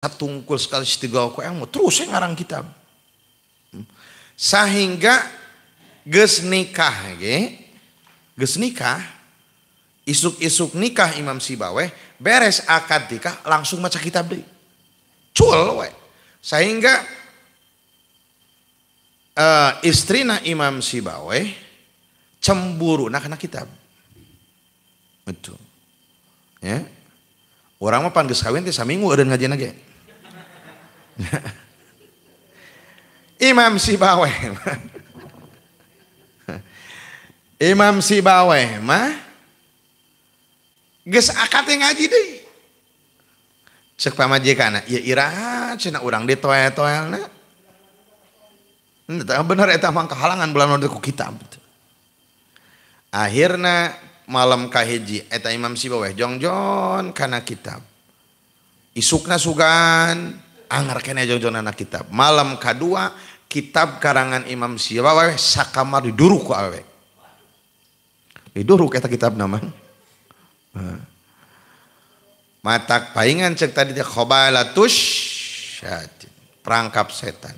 Katungkul sekali setiga aku ilmu. Terus saya ngarang kitab. Sehingga ges nikah. Ge. Ges nikah. Isuk-isuk nikah Imam sibawe Beres akad nikah langsung maca kitab deh. Cul we. Sehingga uh, istrina Imam sibawe cemburu nah nak kitab. Betul. Ya. Orang mah pan geus kawin teh saminggu eureun ngajian lagi. Imam Sibawe. Imam Sibawe mah geus akad ngaji deh. Cek pamajikan, ya ira cina orang di toel toel na. Bener itu emang kehalangan bulan deku kitab. Akhirnya malam kahiji eta Imam Sibaweh jongjon karena kitab. Isukna sugan angar kene jong anak kitab. Malam kedua kitab karangan Imam Syawawi sakamar diduru ku awe. Diduru kata kitab nama. Matak paingan cek tadi dia khobalatus Perangkap setan.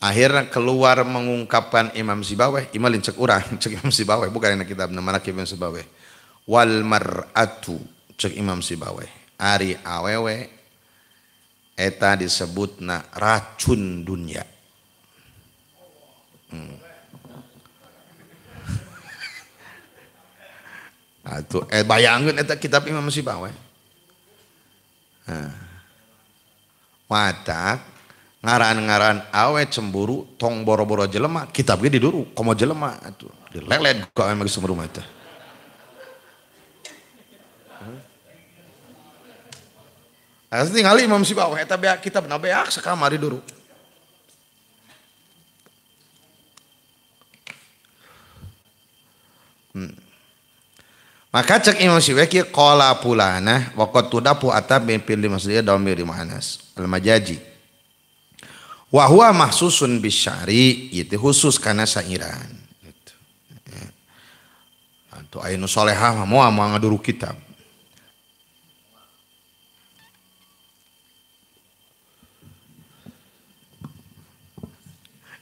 Akhirnya keluar mengungkapkan Imam Sibaweh, imalin cek urang, cek Imam Sibaweh, bukan anak kitab nama anak Imam Sibaweh. Wal mar'atu cek Imam Sibaweh. Ari awewe eta na racun dunia hmm. Atuh, nah, eh bayangkan eta kitab Imam masih bawa. Nah. Watak ngaran-ngaran awet cemburu tong boro-boro jelema kitab ge diduru komo jelema atuh dilelet kok emang semua rumah itu ngali ngali Imam Sibawa, eta beak kitab na beak sakamari dulu. Hmm. Maka cek Imam Syafi'i kieu qala pulana waqad tudapu atab fil masjid ya dalam di manas al-Majaji. Wa huwa mahsusun bisyari itu khusus karena sairan. Gitu. Ya. nusolehah anu salehah mah kitab.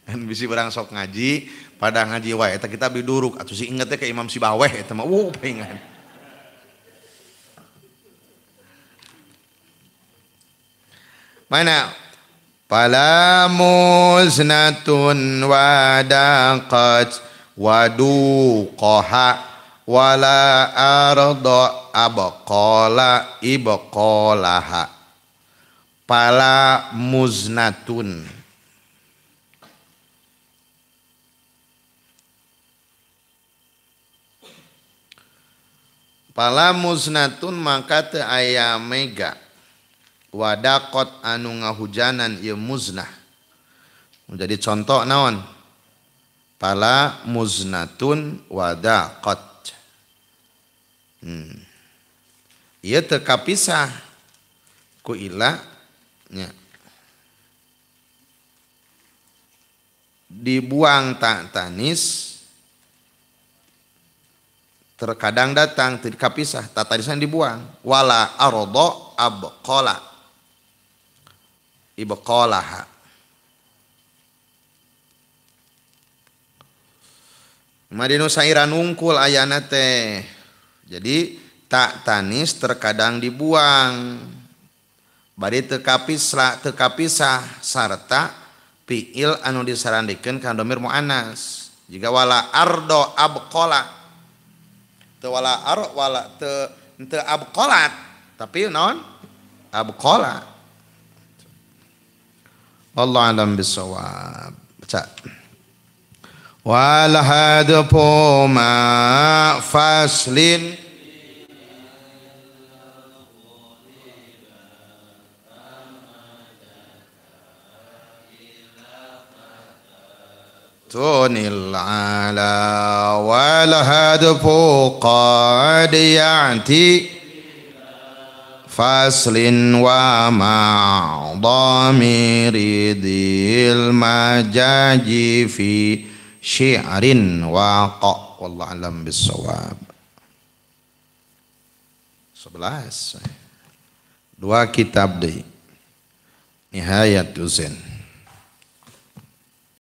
Kan bisi orang sok ngaji pada ngaji wae eta kita biduruk atuh si ingetnya ke Imam Sibaweh eta mah uh pengen mana Pala muznatun wadaqat waduqaha wala ardo abqala ibqalaha pala muznatun Pala musnatun maka te aya mega. Wadakot anu ngahujanan ia musnah Menjadi contoh naon? Pala musnatun wadakot. Hmm. Ia terkapisah ku ilah ya. dibuang tak tanis terkadang datang tidakkapisah takan dibuang wala Madinaungkul ayane jadi tak tanis terkadang dibuang bari tekaisra tekapisah sartapilil anu disaran diken kanhomir muanas juga wala ardo abkola teu wala aro wala teu teu abqalat tapi non abqala Allah alam bisawab baca wal poma ma faslin تون العلا والهد قد يعتي فصل ومع ضمير ذي المجاج في شعر وقع والله اعلم بالصواب سبلاس دوا كتاب دي نهايه الزن